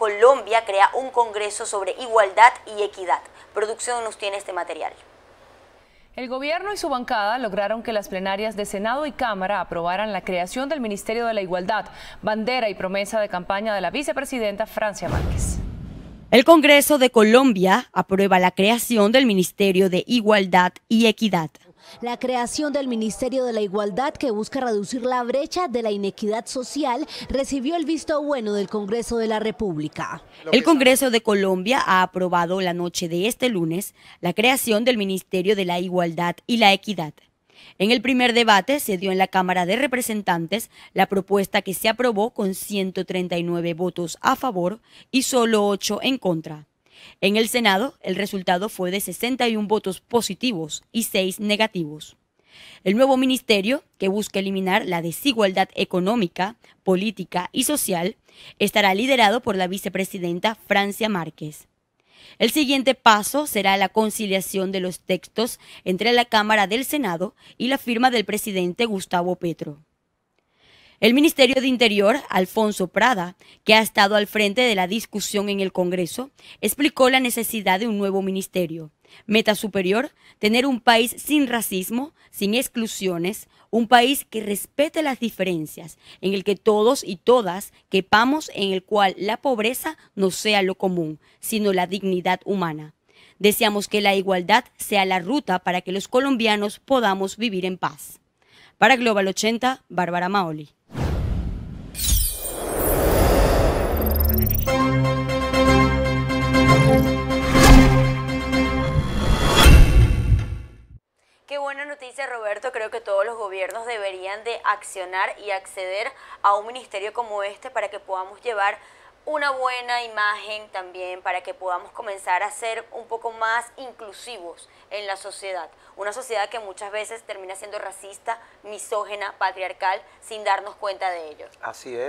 Colombia crea un congreso sobre igualdad y equidad. Producción nos tiene este material. El gobierno y su bancada lograron que las plenarias de Senado y Cámara aprobaran la creación del Ministerio de la Igualdad, bandera y promesa de campaña de la vicepresidenta Francia Márquez. El Congreso de Colombia aprueba la creación del Ministerio de Igualdad y Equidad la creación del Ministerio de la Igualdad que busca reducir la brecha de la inequidad social recibió el visto bueno del Congreso de la República. El Congreso de Colombia ha aprobado la noche de este lunes la creación del Ministerio de la Igualdad y la Equidad. En el primer debate se dio en la Cámara de Representantes la propuesta que se aprobó con 139 votos a favor y solo 8 en contra. En el Senado, el resultado fue de 61 votos positivos y 6 negativos. El nuevo ministerio, que busca eliminar la desigualdad económica, política y social, estará liderado por la vicepresidenta Francia Márquez. El siguiente paso será la conciliación de los textos entre la Cámara del Senado y la firma del presidente Gustavo Petro. El Ministerio de Interior, Alfonso Prada, que ha estado al frente de la discusión en el Congreso, explicó la necesidad de un nuevo ministerio. Meta superior, tener un país sin racismo, sin exclusiones, un país que respete las diferencias, en el que todos y todas quepamos, en el cual la pobreza no sea lo común, sino la dignidad humana. Deseamos que la igualdad sea la ruta para que los colombianos podamos vivir en paz. Para Global 80, Bárbara Maoli. dice Roberto, creo que todos los gobiernos deberían de accionar y acceder a un ministerio como este para que podamos llevar una buena imagen también para que podamos comenzar a ser un poco más inclusivos en la sociedad. Una sociedad que muchas veces termina siendo racista, misógena, patriarcal, sin darnos cuenta de ello. Así es.